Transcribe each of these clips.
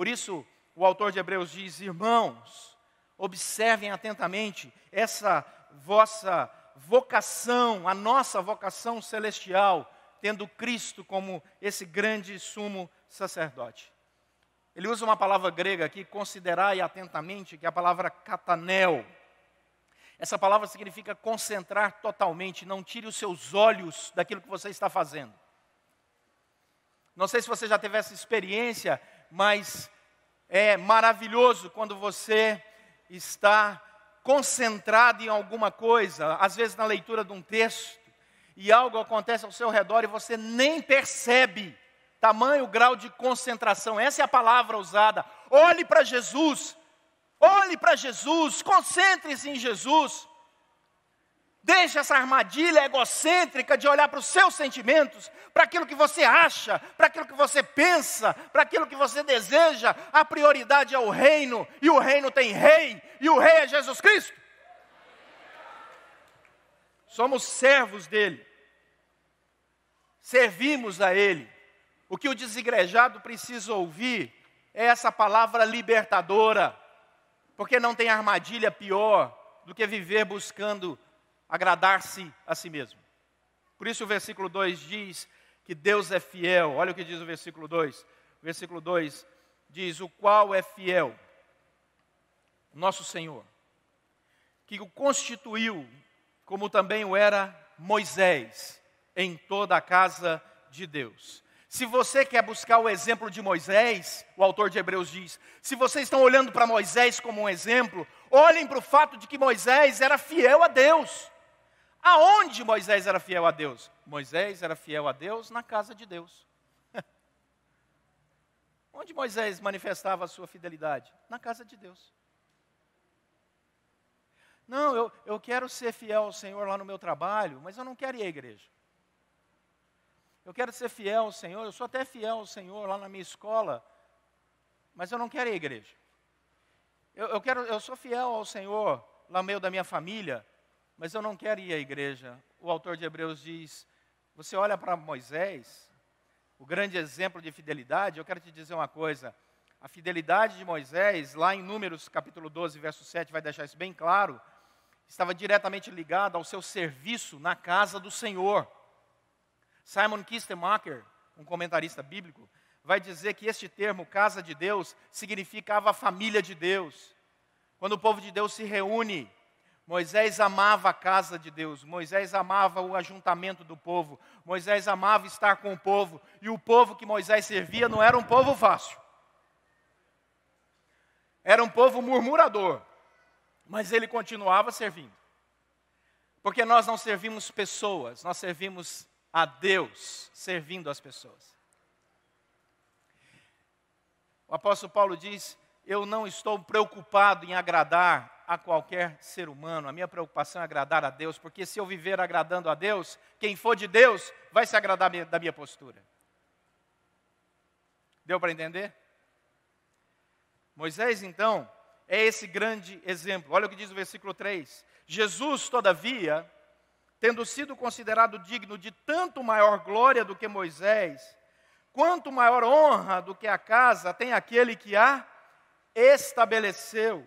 Por isso, o autor de Hebreus diz: Irmãos, observem atentamente essa vossa vocação, a nossa vocação celestial, tendo Cristo como esse grande sumo sacerdote. Ele usa uma palavra grega aqui, considerai atentamente, que é a palavra catanel. Essa palavra significa concentrar totalmente, não tire os seus olhos daquilo que você está fazendo. Não sei se você já teve essa experiência mas é maravilhoso quando você está concentrado em alguma coisa, às vezes na leitura de um texto, e algo acontece ao seu redor e você nem percebe. Tamanho grau de concentração, essa é a palavra usada. Olhe para Jesus, olhe para Jesus, concentre-se em Jesus. Deixe essa armadilha egocêntrica de olhar para os seus sentimentos, para aquilo que você acha, para aquilo que você pensa, para aquilo que você deseja. A prioridade é o reino, e o reino tem rei, e o rei é Jesus Cristo. Somos servos dele, servimos a ele. O que o desigrejado precisa ouvir é essa palavra libertadora, porque não tem armadilha pior do que viver buscando agradar-se a si mesmo. Por isso o versículo 2 diz que Deus é fiel. Olha o que diz o versículo 2. O versículo 2 diz: O qual é fiel, nosso Senhor, que o constituiu, como também o era Moisés, em toda a casa de Deus. Se você quer buscar o exemplo de Moisés, o autor de Hebreus diz, se vocês estão olhando para Moisés como um exemplo, olhem para o fato de que Moisés era fiel a Deus. Aonde Moisés era fiel a Deus? Moisés era fiel a Deus na casa de Deus. Onde Moisés manifestava a sua fidelidade? Na casa de Deus. Não, eu, eu quero ser fiel ao Senhor lá no meu trabalho, mas eu não quero ir à igreja. Eu quero ser fiel ao Senhor, eu sou até fiel ao Senhor lá na minha escola, mas eu não quero ir à igreja. Eu, eu, quero, eu sou fiel ao Senhor lá no meio da minha família, mas eu não quero ir à igreja. O autor de Hebreus diz: você olha para Moisés, o grande exemplo de fidelidade, eu quero te dizer uma coisa. A fidelidade de Moisés, lá em Números capítulo 12, verso 7, vai deixar isso bem claro, estava diretamente ligada ao seu serviço na casa do Senhor. Simon Kistemacher, um comentarista bíblico, vai dizer que este termo, casa de Deus, significava a família de Deus. Quando o povo de Deus se reúne Moisés amava a casa de Deus, Moisés amava o ajuntamento do povo, Moisés amava estar com o povo, e o povo que Moisés servia não era um povo fácil. Era um povo murmurador, mas ele continuava servindo. Porque nós não servimos pessoas, nós servimos a Deus servindo as pessoas. O apóstolo Paulo diz: Eu não estou preocupado em agradar a qualquer ser humano. A minha preocupação é agradar a Deus, porque se eu viver agradando a Deus, quem for de Deus vai se agradar da minha postura. Deu para entender? Moisés, então, é esse grande exemplo. Olha o que diz o versículo 3. Jesus, todavia, tendo sido considerado digno de tanto maior glória do que Moisés, quanto maior honra do que a casa tem aquele que a estabeleceu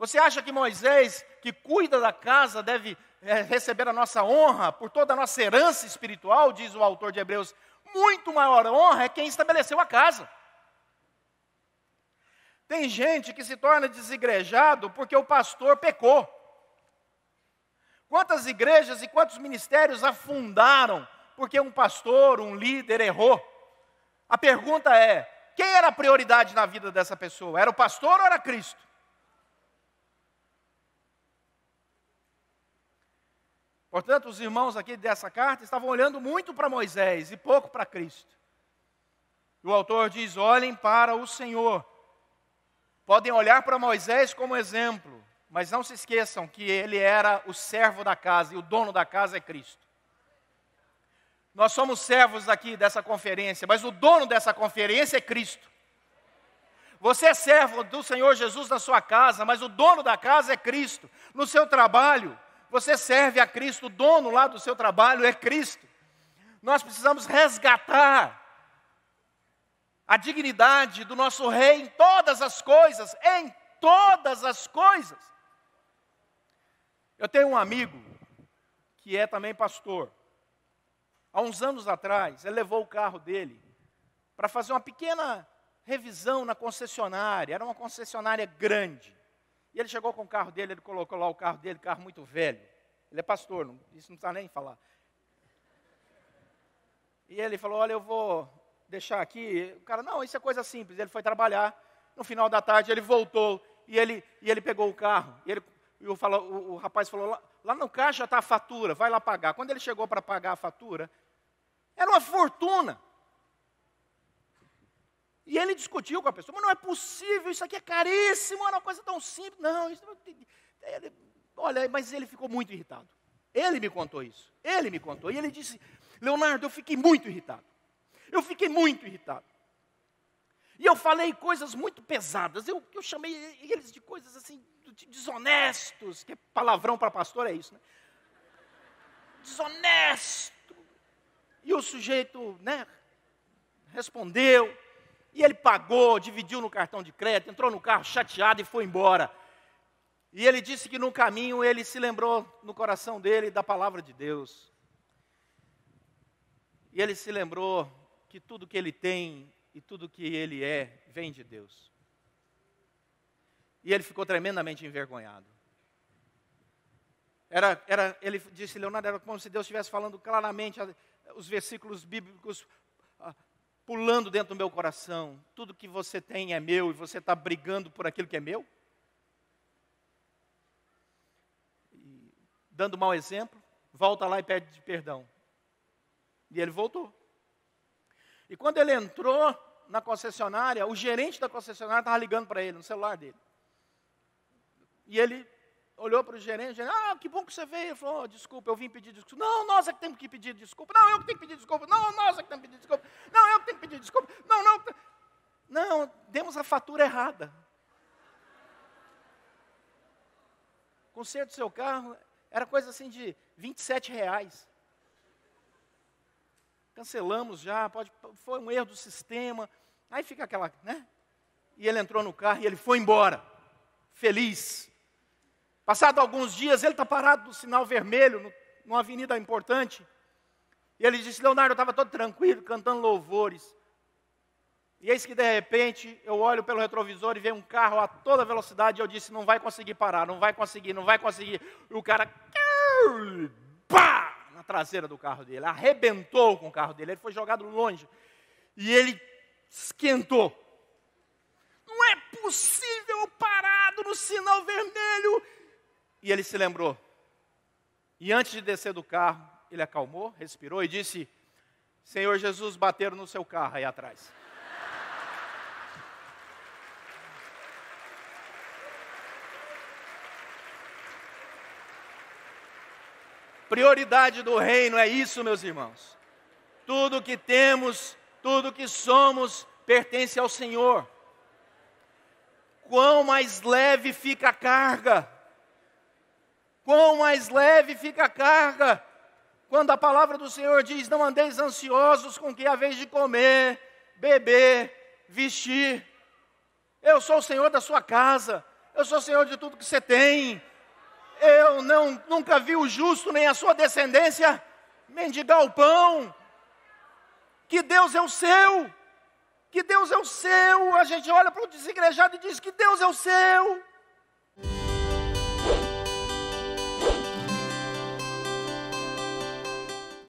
você acha que Moisés, que cuida da casa, deve é, receber a nossa honra por toda a nossa herança espiritual, diz o autor de Hebreus? Muito maior honra é quem estabeleceu a casa. Tem gente que se torna desigrejado porque o pastor pecou. Quantas igrejas e quantos ministérios afundaram porque um pastor, um líder errou? A pergunta é: quem era a prioridade na vida dessa pessoa? Era o pastor ou era Cristo? Portanto, os irmãos aqui dessa carta estavam olhando muito para Moisés e pouco para Cristo. O autor diz: olhem para o Senhor. Podem olhar para Moisés como exemplo, mas não se esqueçam que ele era o servo da casa e o dono da casa é Cristo. Nós somos servos aqui dessa conferência, mas o dono dessa conferência é Cristo. Você é servo do Senhor Jesus na sua casa, mas o dono da casa é Cristo. No seu trabalho, você serve a Cristo, o dono lá do seu trabalho é Cristo. Nós precisamos resgatar a dignidade do nosso rei em todas as coisas, em todas as coisas. Eu tenho um amigo que é também pastor. Há uns anos atrás, ele levou o carro dele para fazer uma pequena revisão na concessionária. Era uma concessionária grande. E ele chegou com o carro dele, ele colocou lá o carro dele, carro muito velho. Ele é pastor, não, isso não precisa nem falar. E ele falou: Olha, eu vou deixar aqui. O cara, não, isso é coisa simples. Ele foi trabalhar. No final da tarde, ele voltou e ele, e ele pegou o carro. E ele, e o, o, o rapaz falou: lá, lá no caixa está a fatura, vai lá pagar. Quando ele chegou para pagar a fatura, era uma fortuna. E ele discutiu com a pessoa, mas não é possível, isso aqui é caríssimo, era é uma coisa tão simples. Não, isso não... Ele, olha, mas ele ficou muito irritado. Ele me contou isso. Ele me contou. E ele disse, Leonardo, eu fiquei muito irritado. Eu fiquei muito irritado. E eu falei coisas muito pesadas. Eu, eu chamei eles de coisas assim, de desonestos, que é palavrão para pastor, é isso, né? Desonesto. E o sujeito, né, respondeu. E ele pagou, dividiu no cartão de crédito, entrou no carro chateado e foi embora. E ele disse que no caminho ele se lembrou no coração dele da palavra de Deus. E ele se lembrou que tudo que ele tem e tudo que ele é vem de Deus. E ele ficou tremendamente envergonhado. Era, era, ele disse, Leonardo, era como se Deus estivesse falando claramente os versículos bíblicos pulando dentro do meu coração. Tudo que você tem é meu e você está brigando por aquilo que é meu? E, dando mau exemplo, volta lá e pede perdão. E ele voltou. E quando ele entrou na concessionária, o gerente da concessionária estava ligando para ele, no celular dele. E ele olhou para o gerente, ah, que bom que você veio. Ele falou, oh, desculpa, eu vim pedir desculpa. Não, nós é que temos que pedir desculpa. Não, eu que tenho que pedir desculpa. Não, nós é que temos que pedir desculpa. Não, eu que tenho que pedir desculpa. Não, não. Não, demos a fatura errada. Conserto do seu carro era coisa assim de 27 reais. Cancelamos já, pode, foi um erro do sistema. Aí fica aquela, né? E ele entrou no carro e ele foi embora, feliz. Passado alguns dias, ele está parado no sinal vermelho, no, numa avenida importante. E ele disse: Leonardo, eu estava todo tranquilo, cantando louvores. E eis que de repente eu olho pelo retrovisor e vejo um carro a toda velocidade. E eu disse: não vai conseguir parar, não vai conseguir, não vai conseguir. E o cara, pá, na traseira do carro dele, arrebentou com o carro dele. Ele foi jogado longe e ele esquentou. Não é possível parado no sinal vermelho e ele se lembrou. E antes de descer do carro, ele acalmou, respirou e disse: Senhor Jesus, bateram no seu carro aí atrás. Prioridade do reino é isso, meus irmãos. Tudo que temos, tudo que somos, pertence ao Senhor. Quão mais leve fica a carga quão mais leve fica a carga, quando a palavra do Senhor diz: Não andeis ansiosos com que é a vez de comer, beber, vestir. Eu sou o Senhor da sua casa, eu sou o Senhor de tudo que você tem. Eu não, nunca vi o justo nem a sua descendência mendigar o pão. Que Deus é o seu, que Deus é o seu. A gente olha para o desigrejado e diz: Que Deus é o seu.